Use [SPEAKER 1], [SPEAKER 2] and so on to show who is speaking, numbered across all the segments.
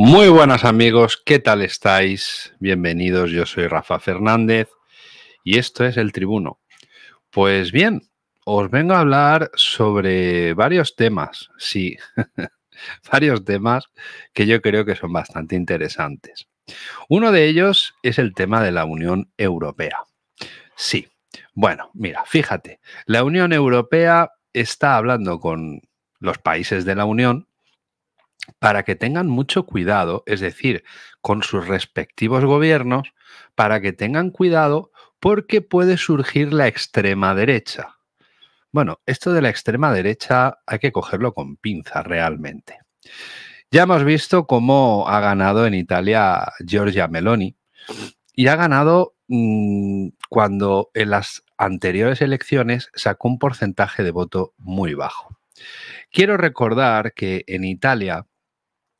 [SPEAKER 1] Muy buenas amigos, ¿qué tal estáis? Bienvenidos, yo soy Rafa Fernández y esto es El Tribuno. Pues bien, os vengo a hablar sobre varios temas, sí, varios temas que yo creo que son bastante interesantes. Uno de ellos es el tema de la Unión Europea. Sí, bueno, mira, fíjate, la Unión Europea está hablando con los países de la Unión para que tengan mucho cuidado, es decir, con sus respectivos gobiernos, para que tengan cuidado porque puede surgir la extrema derecha. Bueno, esto de la extrema derecha hay que cogerlo con pinza realmente. Ya hemos visto cómo ha ganado en Italia Giorgia Meloni y ha ganado mm, cuando en las anteriores elecciones sacó un porcentaje de voto muy bajo. Quiero recordar que en Italia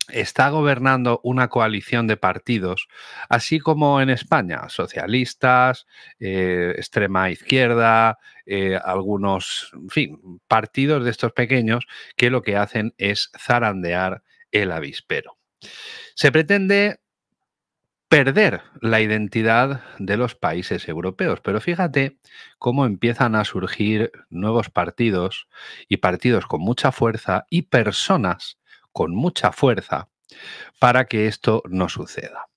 [SPEAKER 1] está gobernando una coalición de partidos, así como en España, socialistas, eh, extrema izquierda, eh, algunos, en fin, partidos de estos pequeños que lo que hacen es zarandear el avispero. Se pretende perder la identidad de los países europeos. Pero fíjate cómo empiezan a surgir nuevos partidos y partidos con mucha fuerza y personas con mucha fuerza para que esto no suceda.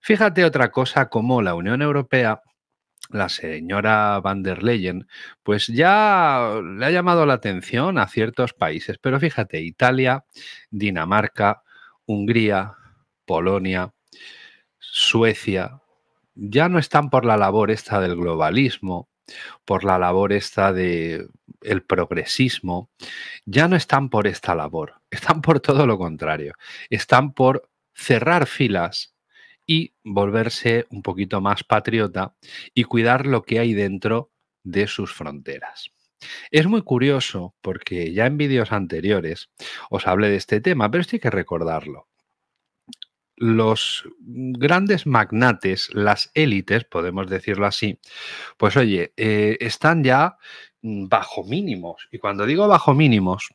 [SPEAKER 1] Fíjate otra cosa como la Unión Europea la señora van der Leyen, pues ya le ha llamado la atención a ciertos países, pero fíjate, Italia, Dinamarca, Hungría, Polonia, Suecia, ya no están por la labor esta del globalismo, por la labor esta de el progresismo, ya no están por esta labor, están por todo lo contrario, están por cerrar filas y volverse un poquito más patriota y cuidar lo que hay dentro de sus fronteras. Es muy curioso porque ya en vídeos anteriores os hablé de este tema, pero esto hay que recordarlo los grandes magnates, las élites, podemos decirlo así, pues oye, eh, están ya mm, bajo mínimos. Y cuando digo bajo mínimos,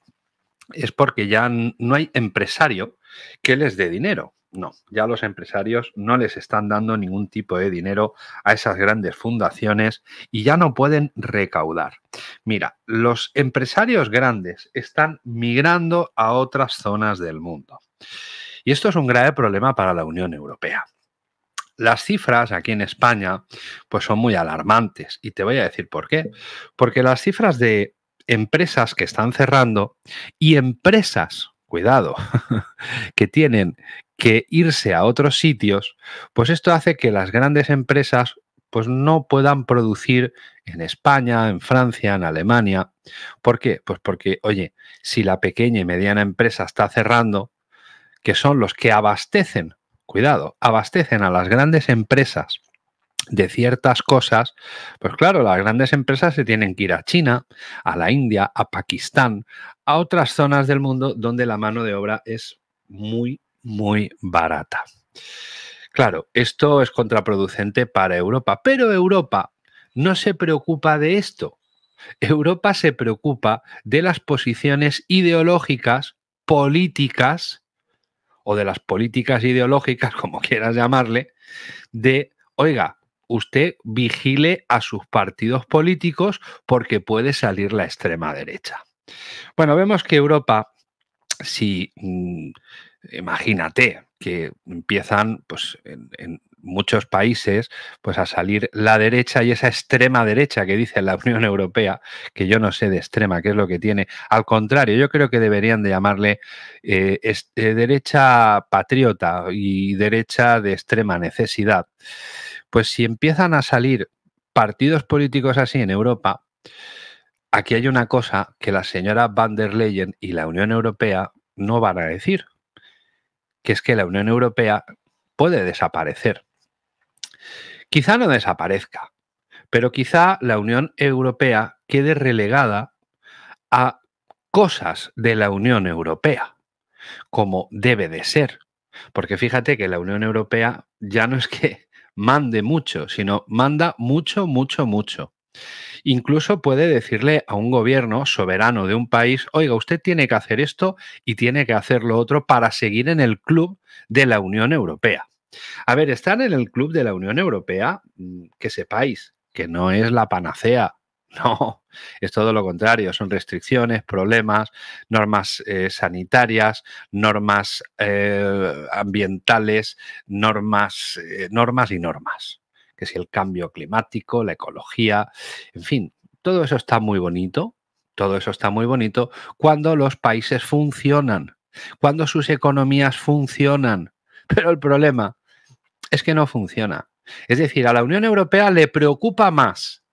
[SPEAKER 1] es porque ya no hay empresario que les dé dinero. No, ya los empresarios no les están dando ningún tipo de dinero a esas grandes fundaciones y ya no pueden recaudar. Mira, los empresarios grandes están migrando a otras zonas del mundo. Y esto es un grave problema para la Unión Europea. Las cifras aquí en España pues son muy alarmantes y te voy a decir por qué. Porque las cifras de empresas que están cerrando y empresas, cuidado, que tienen que irse a otros sitios, pues esto hace que las grandes empresas pues no puedan producir en España, en Francia, en Alemania. ¿Por qué? Pues porque, oye, si la pequeña y mediana empresa está cerrando, que son los que abastecen, cuidado, abastecen a las grandes empresas de ciertas cosas, pues claro, las grandes empresas se tienen que ir a China, a la India, a Pakistán, a otras zonas del mundo donde la mano de obra es muy, muy barata. Claro, esto es contraproducente para Europa, pero Europa no se preocupa de esto. Europa se preocupa de las posiciones ideológicas, políticas o de las políticas ideológicas, como quieras llamarle, de, oiga, usted vigile a sus partidos políticos porque puede salir la extrema derecha. Bueno, vemos que Europa, si mm, imagínate que empiezan, pues en, en, muchos países, pues a salir la derecha y esa extrema derecha que dice la Unión Europea, que yo no sé de extrema qué es lo que tiene. Al contrario, yo creo que deberían de llamarle eh, eh, derecha patriota y derecha de extrema necesidad. Pues si empiezan a salir partidos políticos así en Europa, aquí hay una cosa que la señora van der Leyen y la Unión Europea no van a decir, que es que la Unión Europea puede desaparecer. Quizá no desaparezca, pero quizá la Unión Europea quede relegada a cosas de la Unión Europea, como debe de ser. Porque fíjate que la Unión Europea ya no es que mande mucho, sino manda mucho, mucho, mucho. Incluso puede decirle a un gobierno soberano de un país, oiga, usted tiene que hacer esto y tiene que hacer lo otro para seguir en el club de la Unión Europea. A ver, están en el club de la Unión Europea, mm, que sepáis que no es la panacea. No, es todo lo contrario. Son restricciones, problemas, normas eh, sanitarias, normas eh, ambientales, normas, eh, normas y normas. Que si el cambio climático, la ecología, en fin, todo eso está muy bonito. Todo eso está muy bonito cuando los países funcionan, cuando sus economías funcionan. Pero el problema es que no funciona. Es decir, a la Unión Europea le preocupa más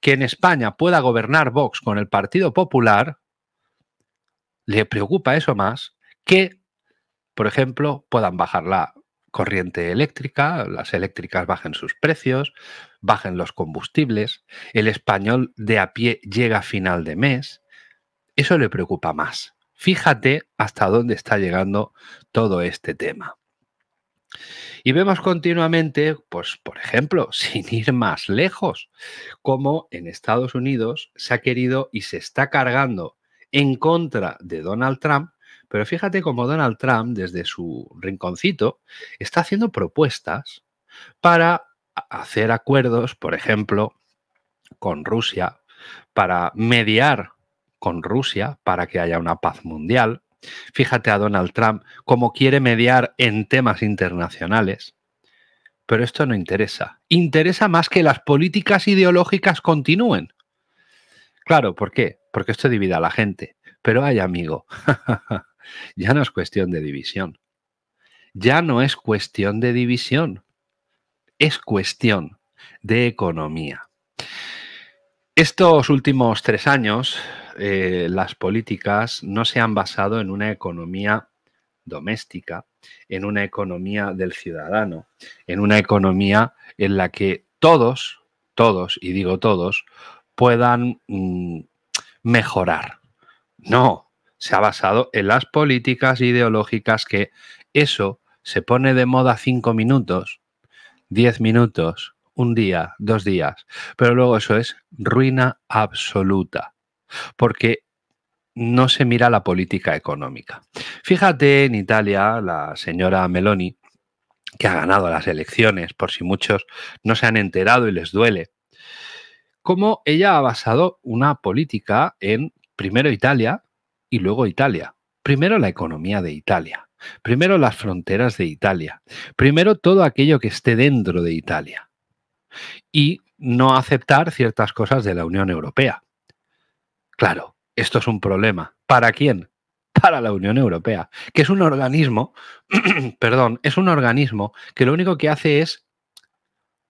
[SPEAKER 1] que en España pueda gobernar Vox con el Partido Popular, le preocupa eso más que, por ejemplo, puedan bajar la corriente eléctrica, las eléctricas bajen sus precios, bajen los combustibles, el español de a pie llega a final de mes, eso le preocupa más. Fíjate hasta dónde está llegando todo este tema. Y vemos continuamente, pues por ejemplo, sin ir más lejos, cómo en Estados Unidos se ha querido y se está cargando en contra de Donald Trump, pero fíjate cómo Donald Trump desde su rinconcito está haciendo propuestas para hacer acuerdos, por ejemplo, con Rusia, para mediar con Rusia para que haya una paz mundial, Fíjate a Donald Trump como quiere mediar en temas internacionales. Pero esto no interesa. Interesa más que las políticas ideológicas continúen. Claro, ¿por qué? Porque esto divide a la gente. Pero ay, amigo, ya no es cuestión de división. Ya no es cuestión de división. Es cuestión de economía. Estos últimos tres años, eh, las políticas no se han basado en una economía doméstica, en una economía del ciudadano, en una economía en la que todos, todos, y digo todos, puedan mm, mejorar. No, se ha basado en las políticas ideológicas que eso se pone de moda cinco minutos, diez minutos, un día, dos días, pero luego eso es ruina absoluta porque no se mira la política económica. Fíjate en Italia, la señora Meloni, que ha ganado las elecciones, por si muchos no se han enterado y les duele, cómo ella ha basado una política en primero Italia y luego Italia. Primero la economía de Italia, primero las fronteras de Italia, primero todo aquello que esté dentro de Italia y no aceptar ciertas cosas de la Unión Europea. Claro, esto es un problema. ¿Para quién? Para la Unión Europea, que es un organismo, perdón, es un organismo que lo único que hace es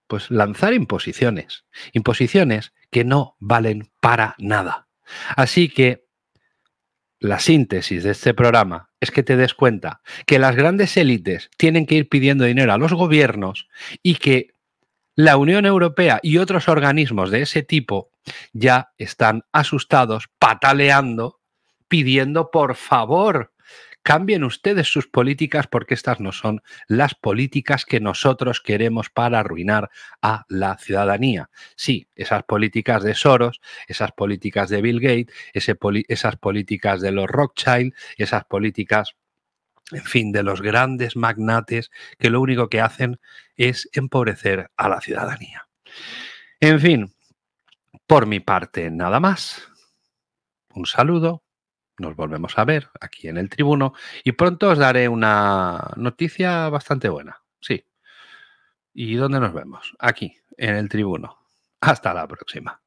[SPEAKER 1] pues lanzar imposiciones, imposiciones que no valen para nada. Así que la síntesis de este programa es que te des cuenta que las grandes élites tienen que ir pidiendo dinero a los gobiernos y que la Unión Europea y otros organismos de ese tipo ya están asustados, pataleando, pidiendo por favor, cambien ustedes sus políticas porque estas no son las políticas que nosotros queremos para arruinar a la ciudadanía. Sí, esas políticas de Soros, esas políticas de Bill Gates, esas políticas de los Rothschild, esas políticas en fin, de los grandes magnates que lo único que hacen es empobrecer a la ciudadanía. En fin, por mi parte, nada más. Un saludo. Nos volvemos a ver aquí en el tribuno y pronto os daré una noticia bastante buena. Sí. ¿Y dónde nos vemos? Aquí, en el tribuno. Hasta la próxima.